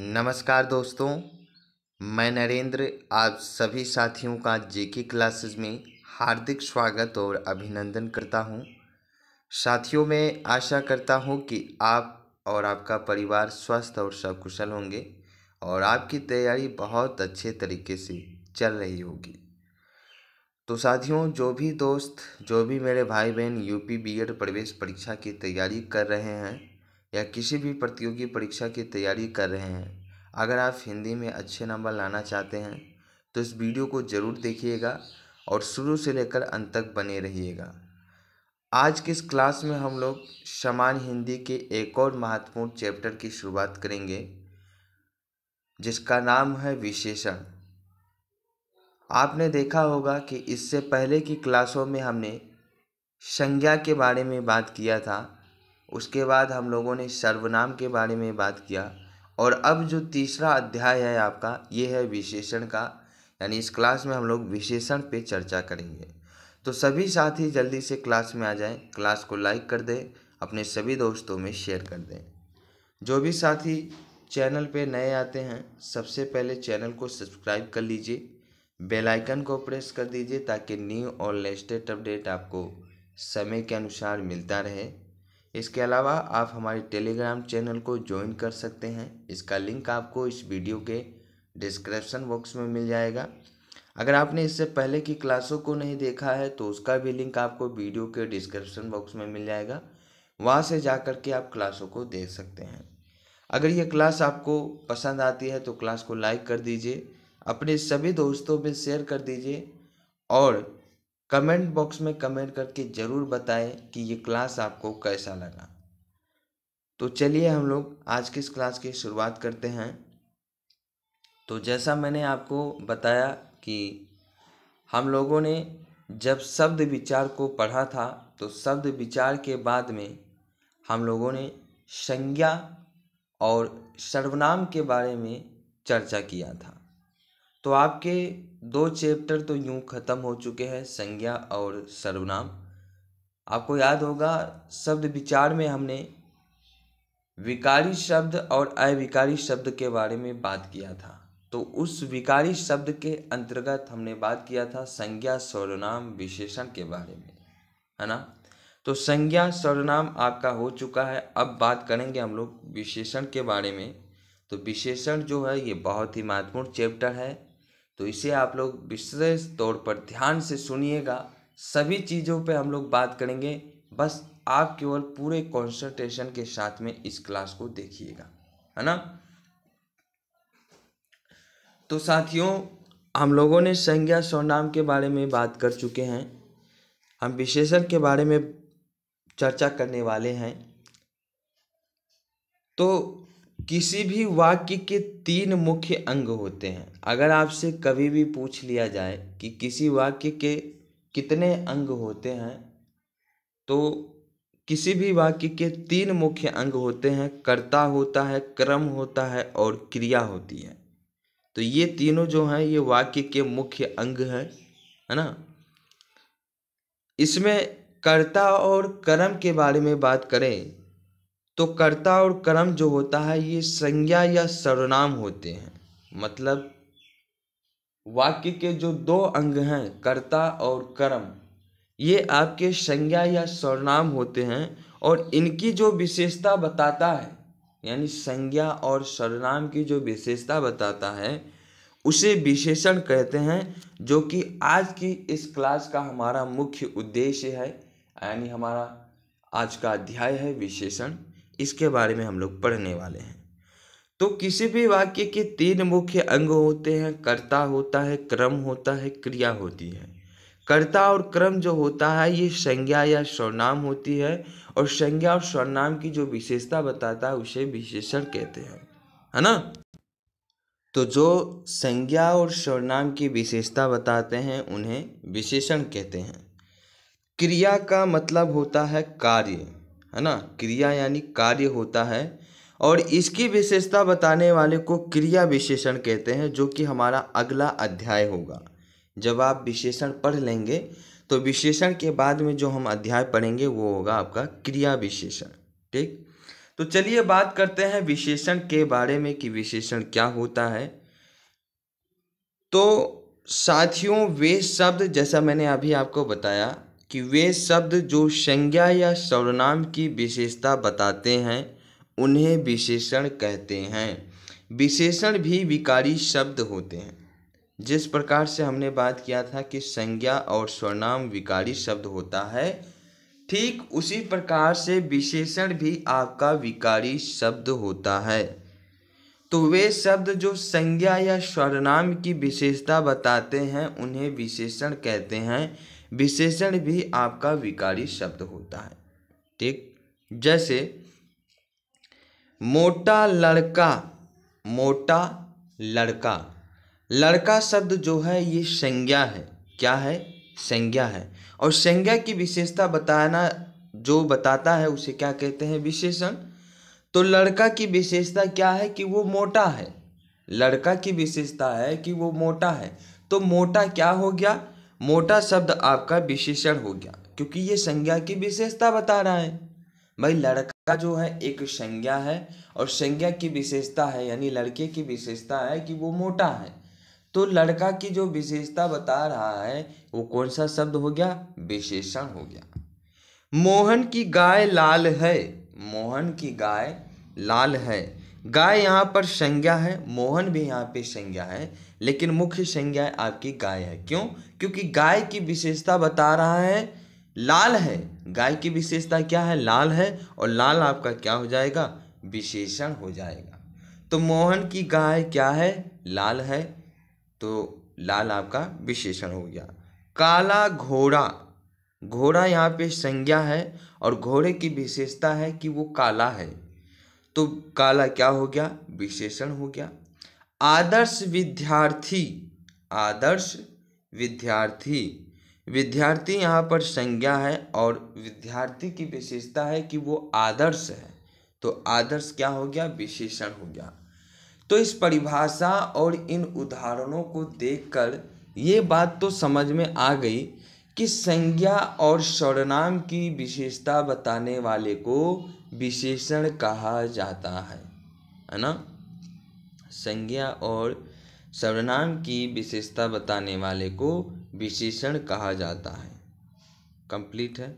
नमस्कार दोस्तों मैं नरेंद्र आप सभी साथियों का जेके क्लासेस में हार्दिक स्वागत और अभिनंदन करता हूं साथियों मैं आशा करता हूं कि आप और आपका परिवार स्वस्थ और सकुशल होंगे और आपकी तैयारी बहुत अच्छे तरीके से चल रही होगी तो साथियों जो भी दोस्त जो भी मेरे भाई बहन यूपी बीएड प्रवेश परीक्षा की तैयारी कर रहे हैं या किसी भी प्रतियोगी परीक्षा की तैयारी कर रहे हैं अगर आप हिंदी में अच्छे नंबर लाना चाहते हैं तो इस वीडियो को ज़रूर देखिएगा और शुरू से लेकर अंत तक बने रहिएगा आज के इस क्लास में हम लोग समान हिंदी के एक और महत्वपूर्ण चैप्टर की शुरुआत करेंगे जिसका नाम है विशेषण आपने देखा होगा कि इससे पहले की क्लासों में हमने संज्ञा के बारे में बात किया था उसके बाद हम लोगों ने सर्वनाम के बारे में बात किया और अब जो तीसरा अध्याय है आपका ये है विशेषण का यानी इस क्लास में हम लोग विशेषण पे चर्चा करेंगे तो सभी साथी जल्दी से क्लास में आ जाएं क्लास को लाइक कर दें अपने सभी दोस्तों में शेयर कर दें जो भी साथी चैनल पे नए आते हैं सबसे पहले चैनल को सब्सक्राइब कर लीजिए बेल आइकन को प्रेस कर दीजिए ताकि न्यू और लेटेस्ट अपडेट आपको समय के अनुसार मिलता रहे इसके अलावा आप हमारे टेलीग्राम चैनल को ज्वाइन कर सकते हैं इसका लिंक आपको इस वीडियो के डिस्क्रिप्शन बॉक्स में मिल जाएगा अगर आपने इससे पहले की क्लासों को नहीं देखा है तो उसका भी लिंक आपको वीडियो के डिस्क्रिप्शन बॉक्स में मिल जाएगा वहाँ से जा कर के आप क्लासों को देख सकते हैं अगर ये क्लास आपको पसंद आती है तो क्लास को लाइक कर दीजिए अपने सभी दोस्तों में शेयर कर दीजिए और कमेंट बॉक्स में कमेंट करके ज़रूर बताएं कि ये क्लास आपको कैसा लगा तो चलिए हम लोग आज की इस क्लास की शुरुआत करते हैं तो जैसा मैंने आपको बताया कि हम लोगों ने जब शब्द विचार को पढ़ा था तो शब्द विचार के बाद में हम लोगों ने संज्ञा और सर्वनाम के बारे में चर्चा किया था तो आपके दो चैप्टर तो यूँ ख़त्म हो चुके हैं संज्ञा और सर्वनाम आपको याद होगा शब्द विचार में हमने विकारी शब्द और अविकारी शब्द के बारे में बात किया था तो उस विकारी शब्द के अंतर्गत हमने बात किया था संज्ञा सर्वनाम विशेषण के बारे में है ना तो संज्ञा सर्वनाम आपका हो चुका है अब बात करेंगे हम लोग विशेषण के बारे में तो विशेषण जो है ये बहुत ही महत्वपूर्ण चैप्टर है तो इसे आप लोग विशेष तौर पर ध्यान से सुनिएगा सभी चीज़ों पे हम लोग बात करेंगे बस आप केवल पूरे कॉन्सेंट्रेशन के साथ में इस क्लास को देखिएगा है ना तो साथियों हम लोगों ने संज्ञा स्वनाम के बारे में बात कर चुके हैं हम विशेषण के बारे में चर्चा करने वाले हैं तो किसी भी वाक्य के तीन मुख्य अंग होते हैं अगर आपसे कभी भी पूछ लिया जाए कि किसी वाक्य के कितने अंग होते हैं तो किसी भी वाक्य के तीन मुख्य अंग होते हैं कर्ता होता है क्रम होता है और क्रिया होती है तो ये तीनों जो हैं ये वाक्य के मुख्य अंग हैं है ना इसमें कर्ता और कर्म के बारे में बात करें तो कर्ता और कर्म जो होता है ये संज्ञा या सर्वनाम होते हैं मतलब वाक्य के जो दो अंग हैं कर्ता और कर्म ये आपके संज्ञा या सर्वनाम होते हैं और इनकी जो विशेषता बताता है यानी संज्ञा और सर्वनाम की जो विशेषता बताता है उसे विशेषण कहते हैं जो कि आज की इस क्लास का हमारा मुख्य उद्देश्य है यानी हमारा आज का अध्याय है विशेषण इसके बारे में हम लोग पढ़ने वाले हैं तो किसी भी वाक्य के तीन मुख्य अंग होते हैं कर्ता होता है क्रम होता है क्रिया होती है कर्ता और क्रम जो होता है ये संज्ञा या स्वनाम होती है और संज्ञा और स्वनाम की जो विशेषता बताता है उसे विशेषण कहते हैं है ना तो जो संज्ञा और स्वनाम की विशेषता बताते हैं उन्हें विशेषण कहते हैं क्रिया का मतलब होता है कार्य है ना क्रिया यानी कार्य होता है और इसकी विशेषता बताने वाले को क्रिया विशेषण कहते हैं जो कि हमारा अगला अध्याय होगा जब आप विशेषण पढ़ लेंगे तो विशेषण के बाद में जो हम अध्याय पढ़ेंगे वो होगा आपका क्रिया विशेषण ठीक तो चलिए बात करते हैं विशेषण के बारे में कि विशेषण क्या होता है तो साथियों वे शब्द जैसा मैंने अभी आपको बताया कि वे शब्द जो संज्ञा या सर्वनाम की विशेषता बताते हैं उन्हें विशेषण कहते हैं विशेषण भी विकारी शब्द होते हैं जिस प्रकार से हमने बात किया था कि संज्ञा और स्वर्णाम विकारी शब्द होता है ठीक उसी प्रकार से विशेषण भी आपका विकारी शब्द होता है तो वे शब्द जो संज्ञा या स्वर्णाम की विशेषता बताते हैं उन्हें विशेषण कहते हैं विशेषण भी आपका विकारी शब्द होता है ठीक जैसे मोटा लड़का मोटा लड़का लड़का शब्द जो है ये संज्ञा है क्या है संज्ञा है और संज्ञा की विशेषता बताना जो बताता है उसे क्या कहते हैं विशेषण तो लड़का की विशेषता क्या है कि वो मोटा है लड़का की विशेषता है कि वो मोटा है तो मोटा क्या हो गया मोटा शब्द आपका विशेषण हो गया क्योंकि ये संज्ञा की विशेषता बता रहा है भाई लड़का जो है एक संज्ञा है और संज्ञा की विशेषता है यानी लड़के की विशेषता है कि वो मोटा है तो लड़का की जो विशेषता बता रहा है वो कौन सा शब्द हो गया विशेषण हो गया मोहन की गाय लाल है मोहन की गाय लाल है गाय यहाँ पर संज्ञा है मोहन भी यहाँ पे संज्ञा है लेकिन मुख्य संज्ञा आपकी गाय है क्यों क्योंकि गाय की विशेषता बता रहा है लाल है गाय की विशेषता क्या है लाल है और लाल आपका क्या हो जाएगा विशेषण हो जाएगा तो मोहन की गाय क्या है लाल है तो लाल आपका विशेषण हो गया काला घोड़ा घोड़ा यहाँ पे संज्ञा है और घोड़े की विशेषता है कि वो काला है तो काला क्या हो गया विशेषण हो गया आदर्श विद्यार्थी आदर्श विद्यार्थी विद्यार्थी यहाँ पर संज्ञा है और विद्यार्थी की विशेषता है कि वो आदर्श है तो आदर्श क्या हो गया विशेषण हो गया तो इस परिभाषा और इन उदाहरणों को देखकर ये बात तो समझ में आ गई कि संज्ञा और स्वर्णाम की विशेषता बताने वाले को विशेषण कहा जाता है है ना संज्ञा और सर्वनाम की विशेषता बताने वाले को विशेषण कहा जाता है कंप्लीट है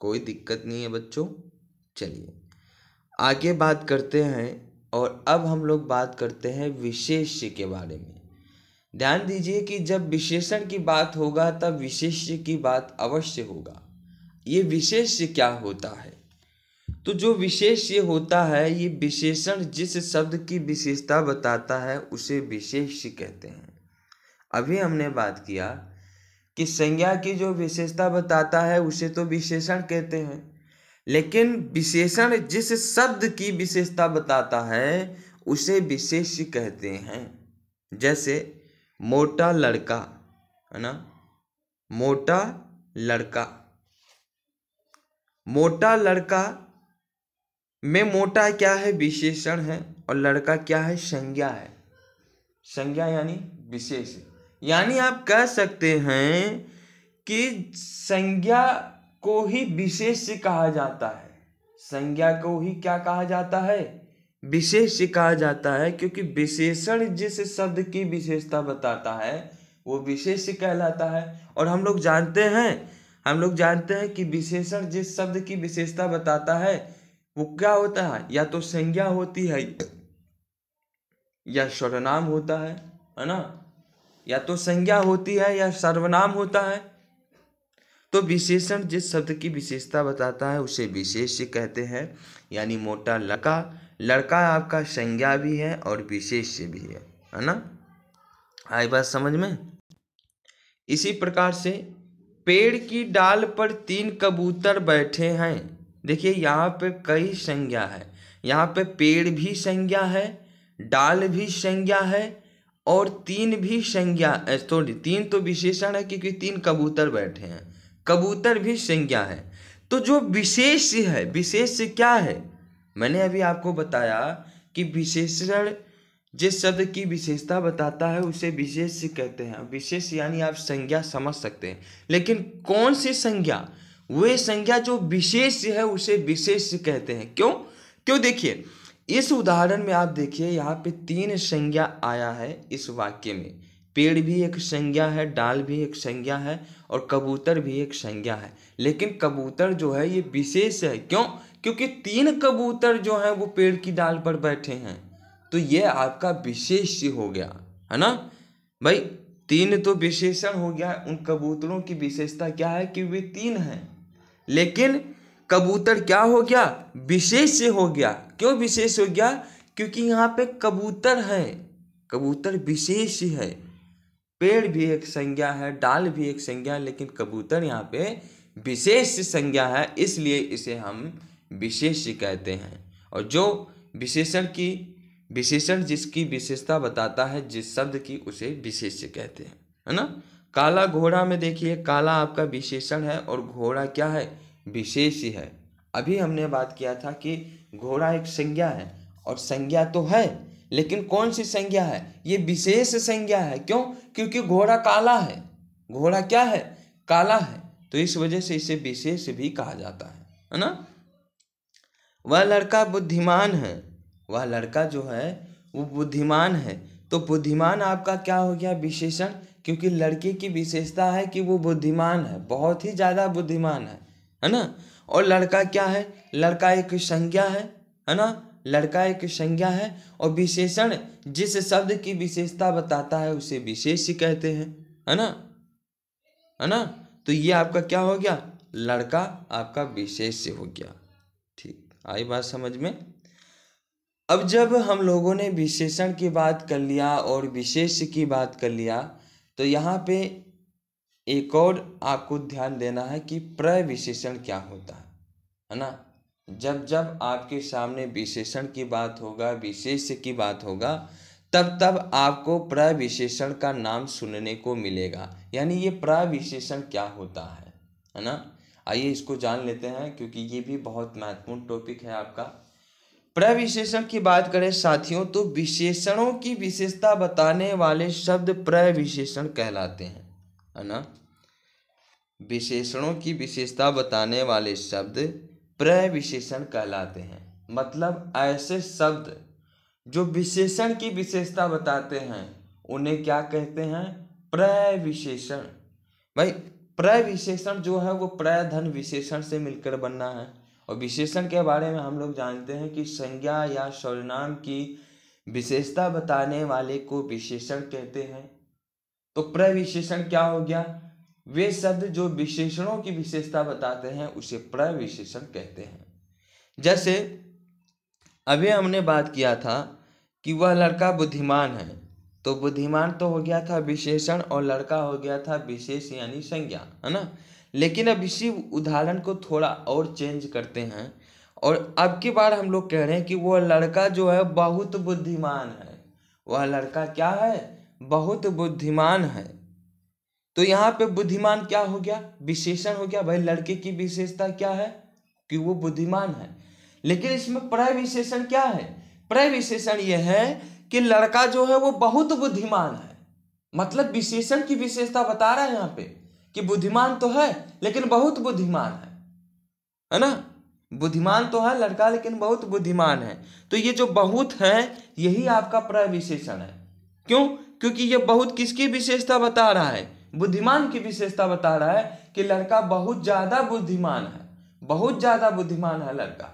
कोई दिक्कत नहीं है बच्चों चलिए आगे बात करते हैं और अब हम लोग बात करते हैं विशेष्य के बारे में ध्यान दीजिए कि जब विशेषण की बात होगा तब विशेष्य की बात अवश्य होगा ये विशेष्य क्या होता है तो जो विशेष ये होता है ये विशेषण जिस शब्द की विशेषता बताता है उसे विशेष कहते हैं अभी हमने बात किया कि संज्ञा की जो विशेषता बताता है उसे तो विशेषण कहते हैं लेकिन विशेषण जिस शब्द की विशेषता बताता है उसे विशेष कहते हैं जैसे मोटा लड़का है ना मोटा लड़का मोटा लड़का में मोटा क्या है विशेषण है और लड़का क्या है संज्ञा है संज्ञा यानी विशेष यानी आप कह सकते हैं कि संज्ञा को ही विशेष कहा जाता है संज्ञा को ही क्या कहा जाता है विशेष कहा जाता है क्योंकि विशेषण जिस शब्द की विशेषता बताता है वो विशेष कहलाता है और हम लोग जानते हैं हम लोग जानते हैं कि विशेषण जिस शब्द की विशेषता बताता है वो क्या होता है या तो संज्ञा होती है या सर्वनाम होता है है ना या तो संज्ञा होती है या सर्वनाम होता है तो विशेषण जिस शब्द की विशेषता बताता है उसे विशेष्य कहते हैं यानी मोटा लड़का लड़का आपका संज्ञा भी है और विशेष्य भी है है ना आई बात समझ में इसी प्रकार से पेड़ की डाल पर तीन कबूतर बैठे हैं देखिए यहाँ पे कई संज्ञा है यहाँ पे पेड़ भी संज्ञा है डाल भी संज्ञा है और तीन भी संज्ञा सॉरी तीन तो विशेषण है क्योंकि तीन कबूतर बैठे हैं कबूतर भी संज्ञा है तो जो विशेष है विशेष क्या है मैंने अभी आपको बताया कि विशेषण जिस शब्द की विशेषता बताता है उसे विशेष कहते हैं विशेष यानी आप संज्ञा समझ सकते हैं लेकिन कौन सी संज्ञा वे संख्या जो विशेष है उसे विशेष कहते हैं क्यों क्यों देखिए इस उदाहरण में आप देखिए यहाँ पे तीन संज्ञा आया है इस वाक्य में पेड़ भी एक संज्ञा है डाल भी एक संज्ञा है और कबूतर भी एक संज्ञा है लेकिन कबूतर जो है ये विशेष है क्यों क्योंकि तीन कबूतर जो हैं वो पेड़ की डाल पर बैठे हैं तो ये आपका विशेष हो गया है ना भाई तीन तो विशेषण हो गया उन कबूतरों की विशेषता क्या है कि वे तीन हैं लेकिन कबूतर क्या हो गया विशेष से हो गया क्यों विशेष हो गया क्योंकि यहाँ पे कबूतर है कबूतर विशेष है पेड़ भी एक संज्ञा है डाल भी एक संज्ञा है लेकिन कबूतर यहाँ पे विशेष संज्ञा है इसलिए इसे हम विशेष कहते हैं और जो विशेषण की विशेषण जिसकी विशेषता बताता है जिस शब्द की उसे विशेष कहते हैं है ना काला घोड़ा में देखिए काला आपका विशेषण है और घोड़ा क्या है विशेष ही है अभी हमने बात किया था कि घोड़ा एक संज्ञा है और संज्ञा तो है लेकिन कौन सी संज्ञा है ये विशेष संज्ञा है क्यों क्योंकि घोड़ा काला है घोड़ा क्या है काला है तो इस वजह से इसे विशेष भी कहा जाता है है ना वह लड़का बुद्धिमान है वह लड़का जो है वो बुद्धिमान है तो बुद्धिमान आपका क्या हो गया विशेषण क्योंकि लड़के की विशेषता है कि वो बुद्धिमान है बहुत ही ज़्यादा बुद्धिमान है है ना और लड़का क्या है लड़का एक संज्ञा है है ना लड़का एक संज्ञा है और विशेषण जिस शब्द की विशेषता बताता है उसे विशेष कहते हैं है ना है ना तो ये आपका क्या हो गया लड़का आपका विशेष हो गया ठीक आई बात समझ में अब जब हम लोगों ने विशेषण की बात कर लिया और विशेष की बात कर लिया तो यहाँ पे एक और आपको ध्यान देना है कि प्रय विशेषण क्या होता है है ना जब जब आपके सामने विशेषण की बात होगा विशेष की बात होगा तब तब आपको प्रय विशेषण का नाम सुनने को मिलेगा यानी ये प्रय विशेषण क्या होता है है ना आइए इसको जान लेते हैं क्योंकि ये भी बहुत महत्वपूर्ण टॉपिक है आपका प्रविशेषण की बात करें साथियों तो विशेषणों की विशेषता बताने वाले शब्द प्रविशेषण कहलाते हैं है ना विशेषणों की विशेषता बताने वाले शब्द प्रविशेषण कहलाते हैं मतलब ऐसे शब्द जो विशेषण की विशेषता बताते हैं उन्हें क्या कहते हैं प्रविशेषण भाई प्रविशेषण जो है वो प्रधन विशेषण से मिलकर बनना है और विशेषण के बारे में हम लोग जानते हैं कि संज्ञा या सर्वनाम की विशेषता बताने वाले को विशेषण कहते हैं तो प्रविशेषण क्या हो गया वे शब्द जो विशेषणों की विशेषता बताते हैं उसे प्रविशेषण कहते हैं जैसे अभी हमने बात किया था कि वह लड़का बुद्धिमान है तो बुद्धिमान तो हो गया था विशेषण और लड़का हो गया था विशेष यानी संज्ञा है ना लेकिन अब इसी उदाहरण को थोड़ा और चेंज करते हैं और अब की बार हम लोग कह रहे हैं कि वह लड़का जो है बहुत बुद्धिमान है वह लड़का क्या है बहुत बुद्धिमान है तो यहाँ पे बुद्धिमान क्या हो गया विशेषण हो गया भाई लड़के की विशेषता क्या है कि वो बुद्धिमान है लेकिन इसमें प्रय विशेषण क्या है प्रय विशेषण यह है कि लड़का जो है वो बहुत बुद्धिमान है मतलब विशेषण की विशेषता बता रहा है यहाँ पे कि बुद्धिमान तो है लेकिन बहुत बुद्धिमान है है ना बुद्धिमान तो है लड़का लेकिन बहुत बुद्धिमान है तो ये जो बहुत है यही आपका प्रय विशेषण है क्यों क्योंकि ये बहुत किसकी विशेषता बता रहा है बुद्धिमान की विशेषता बता रहा है कि लड़का बहुत ज्यादा बुद्धिमान है बहुत ज्यादा बुद्धिमान है लड़का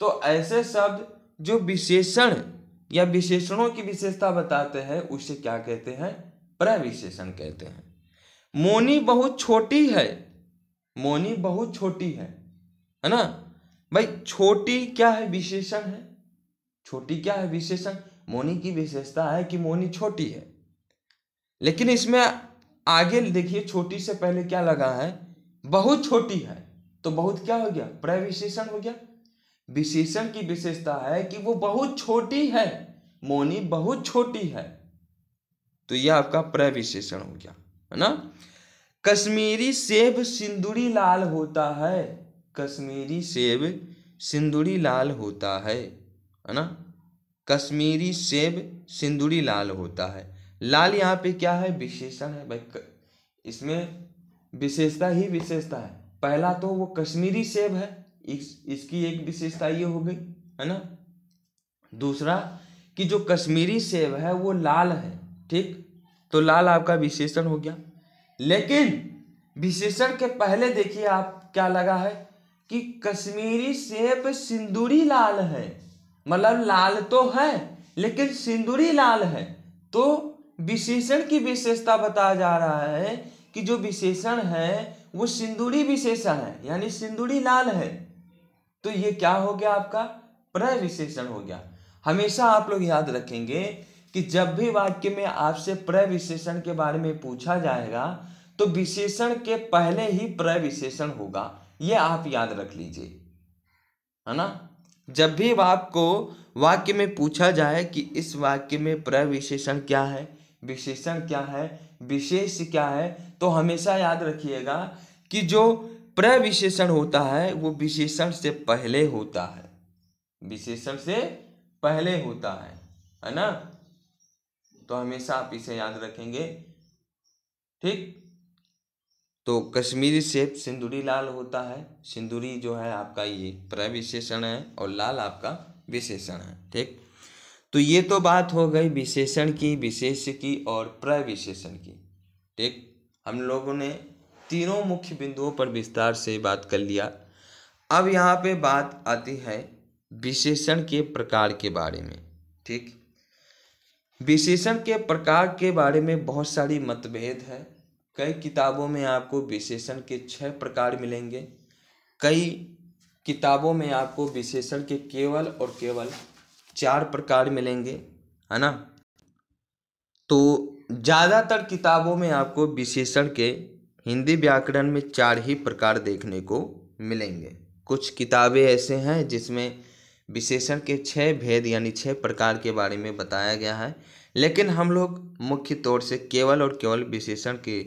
तो ऐसे शब्द जो विशेषण या विशेषणों की विशेषता बताते हैं उसे क्या कहते हैं प्रविशेषण कहते हैं मोनी बहुत छोटी है मोनी बहुत छोटी है है ना भाई छोटी क्या है विशेषण है छोटी क्या है विशेषण मोनी की विशेषता है कि मोनी छोटी है लेकिन इसमें आगे देखिए छोटी से पहले क्या लगा है बहुत छोटी है तो बहुत क्या हो गया प्रय विशेषण हो गया विशेषण की विशेषता है कि वो बहुत छोटी है मोनी बहुत छोटी है तो यह आपका प्रय विशेषण हो गया है ना कश्मीरी सेब सिंदूरी लाल होता है कश्मीरी सेब सिंदूरी लाल होता है है ना कश्मीरी सेब सिंदूरी लाल होता है लाल यहाँ पे क्या है विशेषण है भाई इसमें विशेषता ही विशेषता है पहला तो वो कश्मीरी सेब है इस इसकी एक विशेषता ये हो गई है ना दूसरा कि जो कश्मीरी सेब है वो लाल है ठीक तो लाल आपका विशेषण हो गया लेकिन विशेषण के पहले देखिए आप क्या लगा है कि कश्मीरी सेब सिंदूरी लाल है मतलब लाल तो है लेकिन सिंदूरी लाल है तो विशेषण की विशेषता बताया जा रहा है कि जो विशेषण है वो सिंदूरी विशेषण है यानी सिंदूरी लाल है तो ये क्या हो गया आपका प्रय विशेषण हो गया हमेशा आप लोग याद रखेंगे कि जब भी वाक्य में आपसे प्रय विशेषण के बारे में पूछा जाएगा तो विशेषण के पहले ही प्रय विशेषण होगा ये आप याद रख लीजिए है ना जब भी आपको वाक्य में पूछा जाए कि इस वाक्य में प्रय विशेषण क्या है विशेषण क्या है विशेष क्या है तो हमेशा याद रखिएगा कि जो प्रय विशेषण होता है वो विशेषण से पहले होता है विशेषण से पहले होता है है ना तो हमेशा आप इसे याद रखेंगे ठीक तो कश्मीरी सेब सिंदूरी लाल होता है सिंदूरी जो है आपका ये प्रविशेषण है और लाल आपका विशेषण है ठीक तो ये तो बात हो गई विशेषण की विशेष की और प्रविशेषण की ठीक हम लोगों ने तीनों मुख्य बिंदुओं पर विस्तार से बात कर लिया अब यहाँ पे बात आती है विशेषण के प्रकार के बारे में ठीक विशेषण के प्रकार के बारे में बहुत सारी मतभेद है कई किताबों में आपको विशेषण के छह प्रकार मिलेंगे कई किताबों में आपको विशेषण के केवल और केवल चार प्रकार मिलेंगे है ना तो ज़्यादातर किताबों में आपको विशेषण के हिंदी व्याकरण में चार ही प्रकार देखने को मिलेंगे कुछ किताबें ऐसे हैं जिसमें विशेषण के छः भेद यानी छः प्रकार के बारे में बताया गया है लेकिन हम लोग मुख्य तौर से केवल और केवल विशेषण के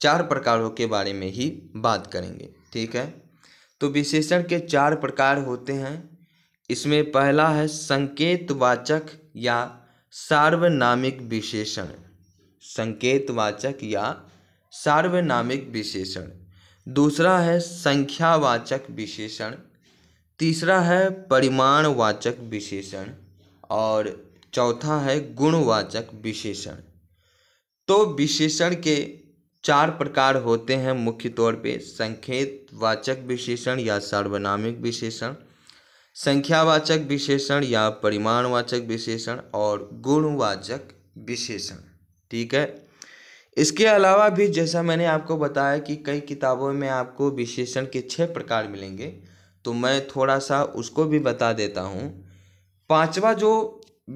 चार प्रकारों के बारे में ही बात करेंगे ठीक है तो विशेषण के चार प्रकार होते हैं इसमें पहला है संकेतवाचक या सार्वनामिक विशेषण संकेतवाचक या सार्वनामिक विशेषण दूसरा है संख्यावाचक विशेषण तीसरा है परिमाणवाचक विशेषण और चौथा है गुणवाचक विशेषण तो विशेषण के चार प्रकार होते हैं मुख्य तौर पे वाचक विशेषण या सार्वनामिक विशेषण संख्यावाचक विशेषण या परिमाणवाचक विशेषण और गुणवाचक विशेषण ठीक है इसके अलावा भी जैसा मैंने आपको बताया कि कई किताबों में आपको विशेषण के छः प्रकार मिलेंगे तो मैं थोड़ा सा उसको भी बता देता हूँ पांचवा जो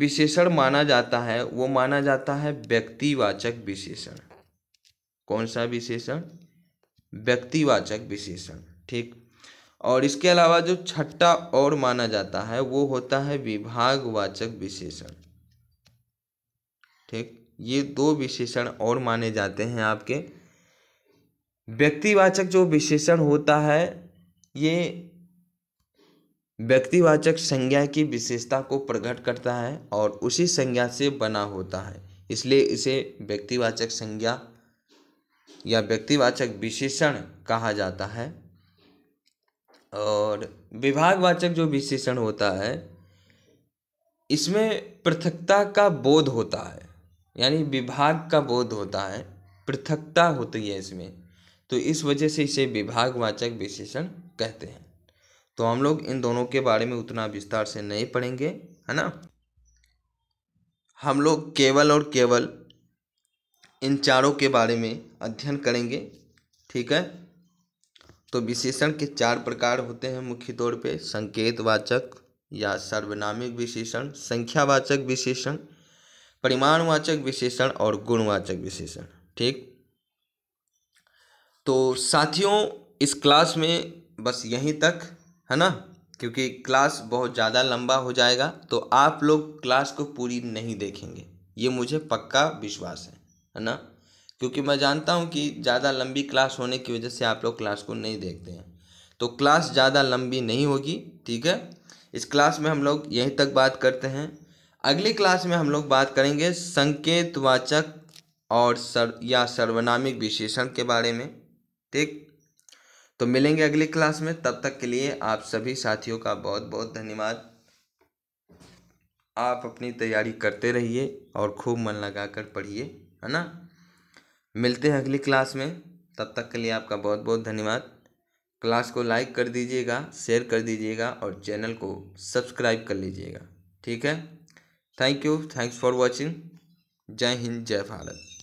विशेषण माना जाता है वो माना जाता है व्यक्तिवाचक विशेषण कौन सा विशेषण व्यक्तिवाचक विशेषण ठीक और इसके अलावा जो छठा और माना जाता है वो होता है विभागवाचक विशेषण ठीक ये दो विशेषण और माने जाते हैं आपके व्यक्तिवाचक जो विशेषण होता है ये व्यक्तिवाचक संज्ञा की विशेषता को प्रकट करता है और उसी संज्ञा से बना होता है इसलिए इसे व्यक्तिवाचक संज्ञा या व्यक्तिवाचक विशेषण कहा जाता है और विभागवाचक जो विशेषण होता है इसमें पृथकता का बोध होता है यानी विभाग का बोध होता है पृथकता होती है इसमें तो इस वजह से इसे विभागवाचक विशेषण कहते हैं तो हम लोग इन दोनों के बारे में उतना विस्तार से नहीं पढ़ेंगे है ना हम लोग केवल और केवल इन चारों के बारे में अध्ययन करेंगे ठीक है तो विशेषण के चार प्रकार होते हैं मुख्य तौर पे संकेतवाचक या सर्वनामिक विशेषण संख्यावाचक विशेषण परिमाणवाचक विशेषण और गुणवाचक विशेषण ठीक तो साथियों इस क्लास में बस यहीं तक है ना क्योंकि क्लास बहुत ज़्यादा लंबा हो जाएगा तो आप लोग क्लास को पूरी नहीं देखेंगे ये मुझे पक्का विश्वास है है ना क्योंकि मैं जानता हूँ कि ज़्यादा लंबी क्लास होने की वजह से आप लोग क्लास को नहीं देखते हैं तो क्लास ज़्यादा लंबी नहीं होगी ठीक है इस क्लास में हम लोग यहीं तक बात करते हैं अगली क्लास में हम लोग बात करेंगे संकेतवाचक और सर या सर्वनामिक विशेषण के बारे में ठीक तो मिलेंगे अगली क्लास में तब तक के लिए आप सभी साथियों का बहुत बहुत धन्यवाद आप अपनी तैयारी करते रहिए और खूब मन लगा कर पढ़िए है ना मिलते हैं अगली क्लास में तब तक के लिए आपका बहुत बहुत धन्यवाद क्लास को लाइक कर दीजिएगा शेयर कर दीजिएगा और चैनल को सब्सक्राइब कर लीजिएगा ठीक है thank you thanks for watching जय हिंद जय भारत